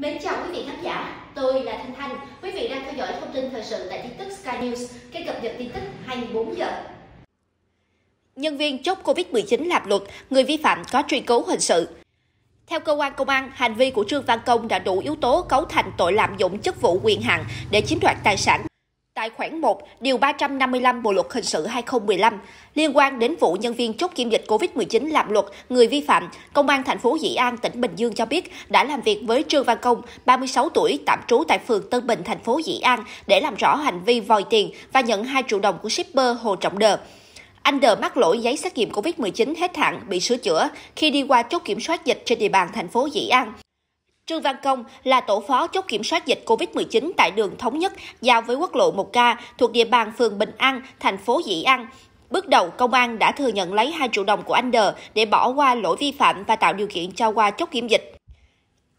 Mến chào quý vị khán giả, tôi là Thanh Thanh. Quý vị đang theo dõi thông tin thời sự tại tin tức Sky News, kênh cập nhật tin tức 24 giờ. Nhân viên chốt Covid-19 làm luật, người vi phạm có truy cứu hình sự. Theo cơ quan công an, hành vi của Trương Văn Công đã đủ yếu tố cấu thành tội lạm dụng chức vụ quyền hạn để chiếm đoạt tài sản Tại khoản 1, điều 355 Bộ luật hình sự 2015 liên quan đến vụ nhân viên chốt kiểm dịch COVID-19 làm luật người vi phạm, công an thành phố Dĩ An tỉnh Bình Dương cho biết đã làm việc với Trương Văn Công, 36 tuổi, tạm trú tại phường Tân Bình thành phố Dĩ An để làm rõ hành vi vòi tiền và nhận 2 triệu đồng của shipper Hồ Trọng Đờ. Anh Đờ mắc lỗi giấy xét nghiệm COVID-19 hết hạn bị sửa chữa khi đi qua chốt kiểm soát dịch trên địa bàn thành phố Dĩ An. Trương Văn Công là tổ phó chốt kiểm soát dịch COVID-19 tại đường Thống Nhất giao với quốc lộ 1K thuộc địa bàn phường Bình An, thành phố Dĩ An. Bước đầu, công an đã thừa nhận lấy 2 triệu đồng của anh Đờ để bỏ qua lỗi vi phạm và tạo điều kiện cho qua chốt kiểm dịch.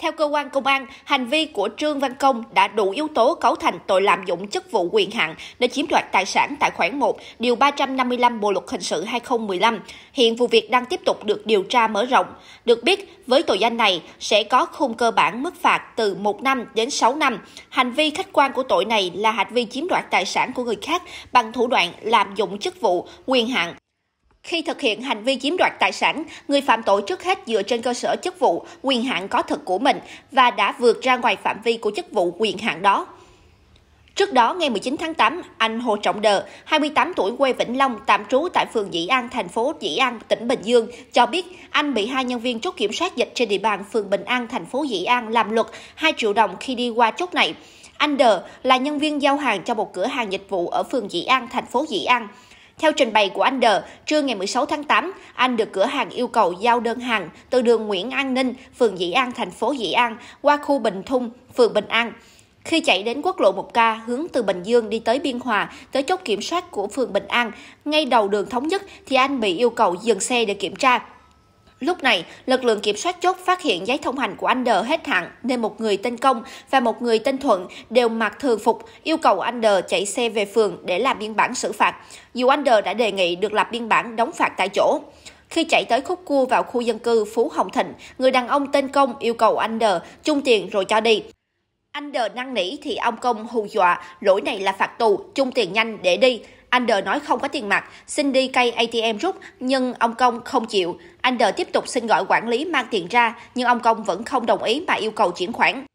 Theo cơ quan công an, hành vi của Trương Văn Công đã đủ yếu tố cấu thành tội lạm dụng chức vụ quyền hạn để chiếm đoạt tài sản tại khoản 1, điều 355 Bộ luật hình sự 2015. Hiện vụ việc đang tiếp tục được điều tra mở rộng. Được biết, với tội danh này sẽ có khung cơ bản mức phạt từ 1 năm đến 6 năm. Hành vi khách quan của tội này là hành vi chiếm đoạt tài sản của người khác bằng thủ đoạn lạm dụng chức vụ, quyền hạn khi thực hiện hành vi chiếm đoạt tài sản, người phạm tội trước hết dựa trên cơ sở chức vụ, quyền hạn có thật của mình và đã vượt ra ngoài phạm vi của chức vụ quyền hạn đó. Trước đó, ngày 19 tháng 8, anh Hồ Trọng Đờ, 28 tuổi quê Vĩnh Long, tạm trú tại phường Dĩ An, thành phố Dĩ An, tỉnh Bình Dương, cho biết anh bị hai nhân viên chốt kiểm soát dịch trên địa bàn phường Bình An, thành phố Dĩ An làm luật 2 triệu đồng khi đi qua chốt này. Anh Đờ là nhân viên giao hàng cho một cửa hàng dịch vụ ở phường Dĩ An, thành phố Dĩ An. Theo trình bày của anh Đờ, trưa ngày 16 tháng 8, anh được cửa hàng yêu cầu giao đơn hàng từ đường Nguyễn An Ninh, phường Dĩ An, thành phố Dĩ An, qua khu Bình Thung, phường Bình An. Khi chạy đến quốc lộ 1K hướng từ Bình Dương đi tới Biên Hòa, tới chốt kiểm soát của phường Bình An, ngay đầu đường Thống Nhất thì anh bị yêu cầu dừng xe để kiểm tra. Lúc này, lực lượng kiểm soát chốt phát hiện giấy thông hành của anh Đờ hết hạn nên một người tên Công và một người tên Thuận đều mặc thường phục yêu cầu anh Đờ chạy xe về phường để làm biên bản xử phạt. Dù anh Đờ đã đề nghị được lập biên bản đóng phạt tại chỗ. Khi chạy tới khúc cua vào khu dân cư Phú Hồng Thịnh, người đàn ông tên Công yêu cầu anh Đờ chung tiền rồi cho đi. Anh Đờ năn nỉ thì ông Công hù dọa, lỗi này là phạt tù, chung tiền nhanh để đi. Anh Đờ nói không có tiền mặt, xin đi cây ATM rút, nhưng ông Công không chịu. Anh Đờ tiếp tục xin gọi quản lý mang tiền ra, nhưng ông Công vẫn không đồng ý mà yêu cầu chuyển khoản.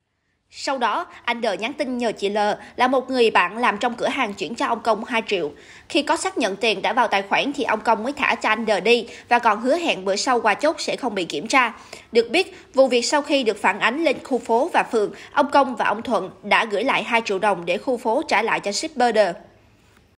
Sau đó, anh Đờ nhắn tin nhờ chị L là một người bạn làm trong cửa hàng chuyển cho ông Công 2 triệu. Khi có xác nhận tiền đã vào tài khoản thì ông Công mới thả cho anh Đờ đi và còn hứa hẹn bữa sau qua chốt sẽ không bị kiểm tra. Được biết, vụ việc sau khi được phản ánh lên khu phố và phường, ông Công và ông Thuận đã gửi lại 2 triệu đồng để khu phố trả lại cho shipper. Đờ.